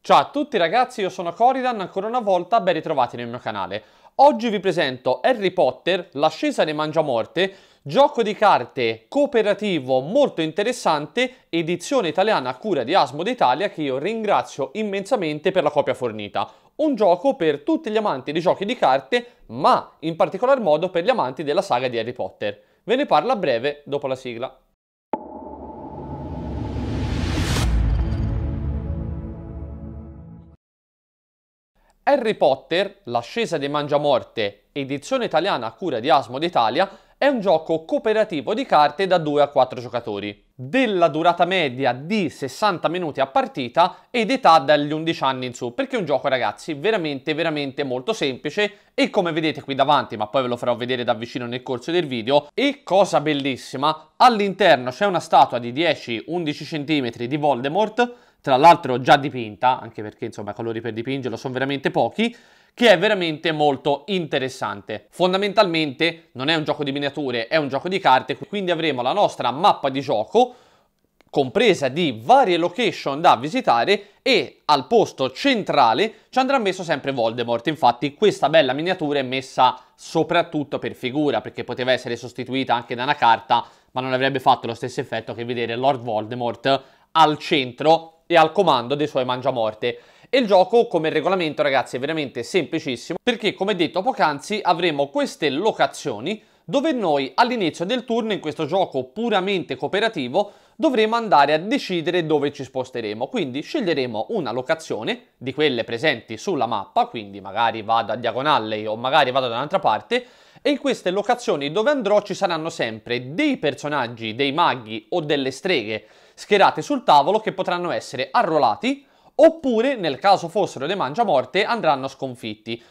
Ciao a tutti ragazzi, io sono Coridan, ancora una volta ben ritrovati nel mio canale. Oggi vi presento Harry Potter, l'ascesa dei Mangiamorte, gioco di carte cooperativo molto interessante, edizione italiana a cura di Asmo d'Italia che io ringrazio immensamente per la copia fornita. Un gioco per tutti gli amanti di giochi di carte, ma in particolar modo per gli amanti della saga di Harry Potter. Ve ne parlo a breve dopo la sigla. Harry Potter, l'ascesa dei Mangiamorte, edizione italiana a cura di Asmo d'Italia, è un gioco cooperativo di carte da 2 a 4 giocatori, della durata media di 60 minuti a partita ed età dagli 11 anni in su, perché è un gioco ragazzi veramente veramente molto semplice e come vedete qui davanti, ma poi ve lo farò vedere da vicino nel corso del video, e cosa bellissima, all'interno c'è una statua di 10-11 cm di Voldemort, tra l'altro già dipinta, anche perché insomma i colori per dipingerlo sono veramente pochi, che è veramente molto interessante. Fondamentalmente non è un gioco di miniature, è un gioco di carte, quindi avremo la nostra mappa di gioco compresa di varie location da visitare e al posto centrale ci andrà messo sempre Voldemort. Infatti questa bella miniatura è messa soprattutto per figura perché poteva essere sostituita anche da una carta ma non avrebbe fatto lo stesso effetto che vedere Lord Voldemort al centro e al comando dei suoi mangiamorte. E il gioco come regolamento ragazzi è veramente semplicissimo perché come detto poc'anzi avremo queste locazioni dove noi all'inizio del turno in questo gioco puramente cooperativo dovremo andare a decidere dove ci sposteremo, quindi sceglieremo una locazione di quelle presenti sulla mappa, quindi magari vado a diagonale o magari vado da un'altra parte, e in queste locazioni dove andrò ci saranno sempre dei personaggi, dei maghi o delle streghe schierate sul tavolo che potranno essere arruolati oppure nel caso fossero dei mangiamorte andranno sconfitti.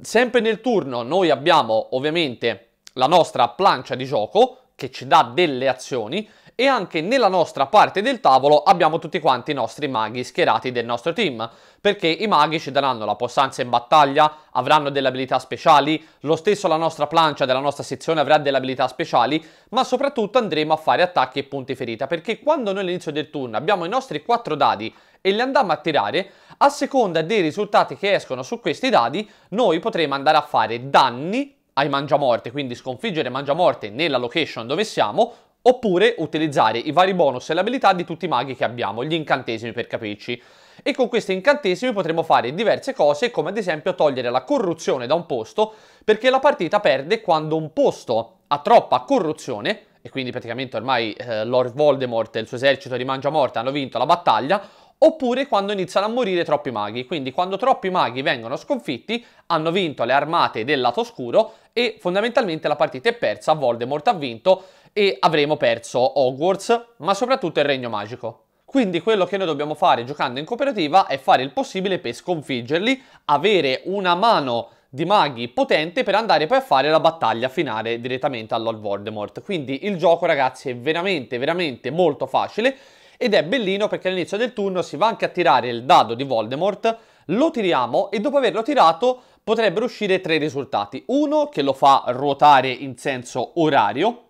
Sempre nel turno noi abbiamo ovviamente la nostra plancia di gioco che ci dà delle azioni e anche nella nostra parte del tavolo abbiamo tutti quanti i nostri maghi schierati del nostro team, perché i maghi ci daranno la possanza in battaglia, avranno delle abilità speciali, lo stesso la nostra plancia della nostra sezione avrà delle abilità speciali, ma soprattutto andremo a fare attacchi e punti ferita, perché quando noi all'inizio del turno abbiamo i nostri 4 dadi e li andiamo a tirare, a seconda dei risultati che escono su questi dadi, noi potremo andare a fare danni ai mangiamorte, quindi sconfiggere mangiamorte nella location dove siamo, oppure utilizzare i vari bonus e le abilità di tutti i maghi che abbiamo, gli incantesimi per capirci. E con questi incantesimi potremo fare diverse cose, come ad esempio togliere la corruzione da un posto, perché la partita perde quando un posto ha troppa corruzione, e quindi praticamente ormai eh, Lord Voldemort e il suo esercito di Mangiamorte hanno vinto la battaglia, oppure quando iniziano a morire troppi maghi, quindi quando troppi maghi vengono sconfitti hanno vinto le armate del lato oscuro e fondamentalmente la partita è persa, Voldemort ha vinto e avremo perso Hogwarts, ma soprattutto il Regno Magico. Quindi quello che noi dobbiamo fare giocando in cooperativa è fare il possibile per sconfiggerli, avere una mano di maghi potente per andare poi a fare la battaglia finale direttamente all'Old Voldemort. Quindi il gioco ragazzi è veramente veramente molto facile ed è bellino perché all'inizio del turno si va anche a tirare il dado di Voldemort, lo tiriamo e dopo averlo tirato potrebbero uscire tre risultati. Uno che lo fa ruotare in senso orario,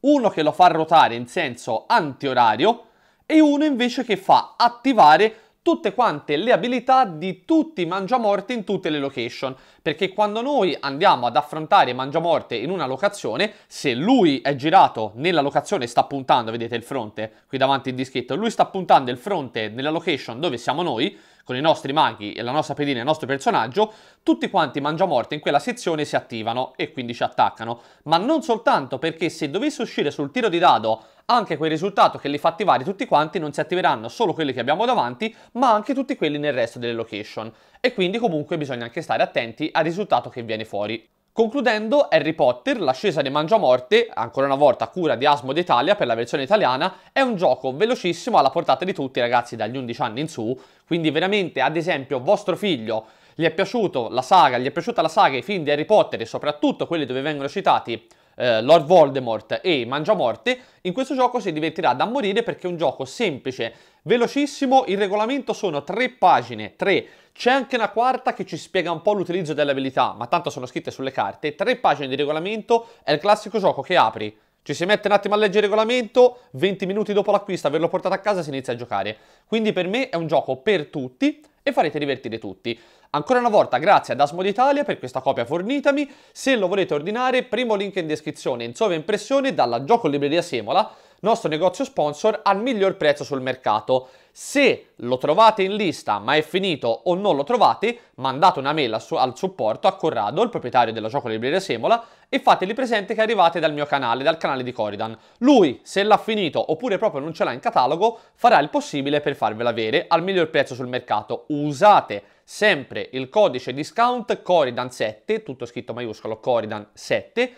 uno che lo fa ruotare in senso antiorario e uno invece che fa attivare tutte quante le abilità di tutti i mangiamorti in tutte le location, perché quando noi andiamo ad affrontare mangiamorte in una locazione, se lui è girato nella locazione sta puntando, vedete il fronte qui davanti il dischetto, lui sta puntando il fronte nella location dove siamo noi, con i nostri maghi e la nostra pedina e il nostro personaggio, tutti quanti i mangiamorti in quella sezione si attivano e quindi ci attaccano, ma non soltanto perché se dovesse uscire sul tiro di dado anche quel risultato che li fa attivare tutti quanti non si attiveranno solo quelli che abbiamo davanti, ma anche tutti quelli nel resto delle location. E quindi comunque bisogna anche stare attenti al risultato che viene fuori. Concludendo, Harry Potter, l'ascesa di Mangiamorte, ancora una volta cura di Asmo d'Italia per la versione italiana, è un gioco velocissimo alla portata di tutti i ragazzi dagli 11 anni in su, quindi veramente, ad esempio, vostro figlio gli è piaciuto la saga, gli è piaciuta la saga, i film di Harry Potter e soprattutto quelli dove vengono citati eh, Lord Voldemort e Mangiamorte, in questo gioco si divertirà da morire perché è un gioco semplice, velocissimo, il regolamento sono tre pagine, tre, c'è anche una quarta che ci spiega un po' l'utilizzo delle abilità, ma tanto sono scritte sulle carte, tre pagine di regolamento, è il classico gioco che apri, ci si mette un attimo a leggere il regolamento, 20 minuti dopo l'acquisto, averlo portato a casa, si inizia a giocare. Quindi per me è un gioco per tutti, e farete divertire tutti. Ancora una volta grazie ad Asmod Italia per questa copia fornitami, se lo volete ordinare primo link in descrizione in sovraimpressione dalla Gioco Libreria Semola, nostro negozio sponsor al miglior prezzo sul mercato. Se lo trovate in lista ma è finito o non lo trovate, mandate una mail al supporto a Corrado, il proprietario della gioco libreria Semola, e fateli presente che arrivate dal mio canale, dal canale di Coridan. Lui, se l'ha finito oppure proprio non ce l'ha in catalogo, farà il possibile per farvela avere al miglior prezzo sul mercato. Usate sempre il codice discount Coridan7, tutto scritto maiuscolo Coridan7,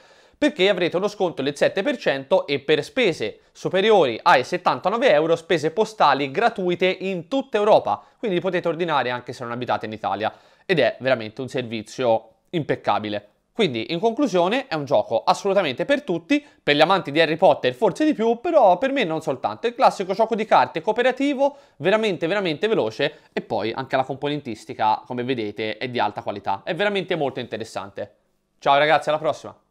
perché avrete uno sconto del 7% e per spese superiori ai 79 euro spese postali gratuite in tutta Europa, quindi potete ordinare anche se non abitate in Italia ed è veramente un servizio impeccabile. Quindi in conclusione è un gioco assolutamente per tutti, per gli amanti di Harry Potter forse di più, però per me non soltanto, è il classico gioco di carte cooperativo veramente veramente veloce e poi anche la componentistica come vedete è di alta qualità, è veramente molto interessante. Ciao ragazzi alla prossima!